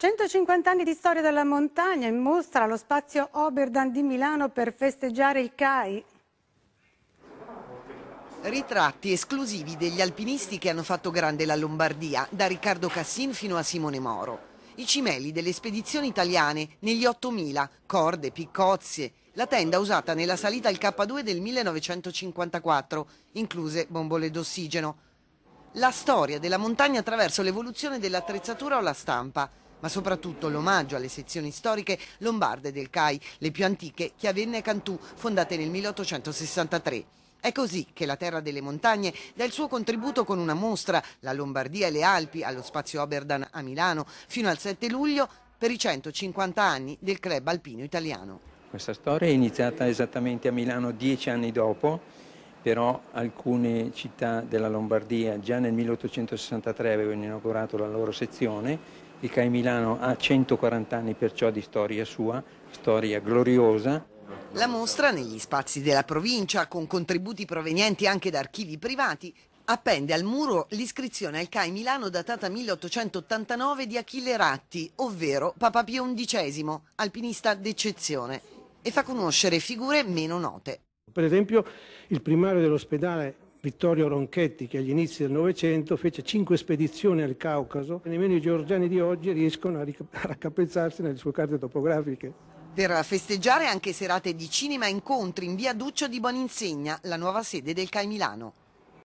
150 anni di storia della montagna in mostra allo spazio Oberdan di Milano per festeggiare il CAI. Ritratti esclusivi degli alpinisti che hanno fatto grande la Lombardia, da Riccardo Cassin fino a Simone Moro. I cimeli delle spedizioni italiane negli 8000, corde, piccozie, la tenda usata nella salita al K2 del 1954, incluse bombole d'ossigeno. La storia della montagna attraverso l'evoluzione dell'attrezzatura o la stampa ma soprattutto l'omaggio alle sezioni storiche lombarde del CAI, le più antiche, Chiavenna e Cantù, fondate nel 1863. È così che la terra delle montagne dà il suo contributo con una mostra, la Lombardia e le Alpi, allo spazio Oberdan a Milano, fino al 7 luglio per i 150 anni del club alpino italiano. Questa storia è iniziata esattamente a Milano dieci anni dopo però alcune città della Lombardia già nel 1863 avevano inaugurato la loro sezione. Il CAI Milano ha 140 anni perciò di storia sua, storia gloriosa. La mostra negli spazi della provincia, con contributi provenienti anche da archivi privati, appende al muro l'iscrizione al CAI Milano datata 1889 di Achille Ratti, ovvero Papa Pio XI, alpinista d'eccezione, e fa conoscere figure meno note. Per esempio il primario dell'ospedale Vittorio Ronchetti, che agli inizi del Novecento fece cinque spedizioni al Caucaso, e nemmeno i georgiani di oggi riescono a, raccapezzarsi nelle sue carte topografiche. Per festeggiare anche serate di cinema incontri in via Duccio di Boninsegna, la nuova sede del CAI Milano.